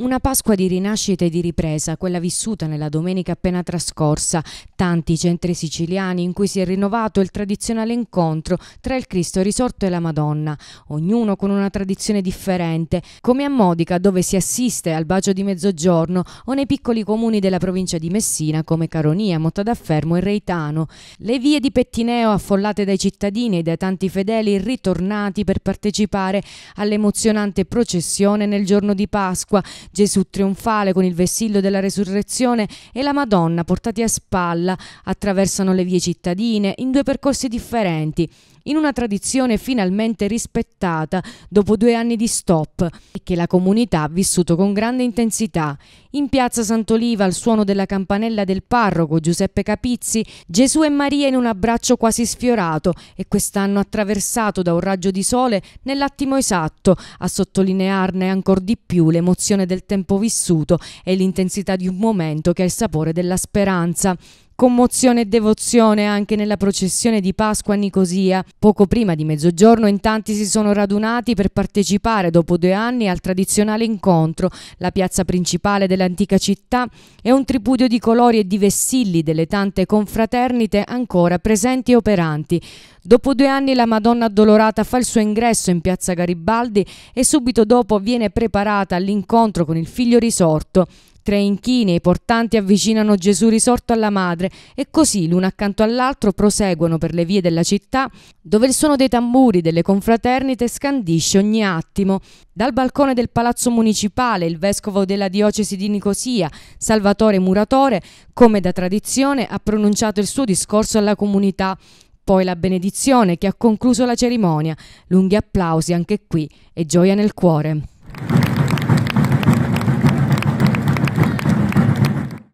Una Pasqua di rinascita e di ripresa, quella vissuta nella domenica appena trascorsa, tanti centri siciliani in cui si è rinnovato il tradizionale incontro tra il Cristo risorto e la Madonna, ognuno con una tradizione differente, come a Modica dove si assiste al bacio di mezzogiorno o nei piccoli comuni della provincia di Messina come Caronia, Mottadaffermo e Reitano. Le vie di Pettineo affollate dai cittadini e dai tanti fedeli ritornati per partecipare all'emozionante processione nel giorno di Pasqua, Gesù trionfale con il vessillo della resurrezione e la Madonna portati a spalla attraversano le vie cittadine in due percorsi differenti, in una tradizione finalmente rispettata dopo due anni di stop e che la comunità ha vissuto con grande intensità. In piazza Sant'Oliva, al suono della campanella del parroco Giuseppe Capizzi, Gesù e Maria in un abbraccio quasi sfiorato e quest'anno attraversato da un raggio di sole nell'attimo esatto, a sottolinearne ancor di più l'emozione del tempo vissuto e l'intensità di un momento che ha il sapore della speranza commozione e devozione anche nella processione di Pasqua a Nicosia. Poco prima di mezzogiorno in tanti si sono radunati per partecipare dopo due anni al tradizionale incontro. La piazza principale dell'antica città è un tripudio di colori e di vessilli delle tante confraternite ancora presenti e operanti. Dopo due anni la Madonna addolorata fa il suo ingresso in piazza Garibaldi e subito dopo viene preparata all'incontro con il figlio risorto tre inchini e i portanti avvicinano Gesù risorto alla madre e così l'uno accanto all'altro proseguono per le vie della città dove il suono dei tamburi delle confraternite scandisce ogni attimo. Dal balcone del palazzo municipale il vescovo della diocesi di Nicosia, Salvatore Muratore, come da tradizione, ha pronunciato il suo discorso alla comunità poi la benedizione che ha concluso la cerimonia, lunghi applausi anche qui e gioia nel cuore.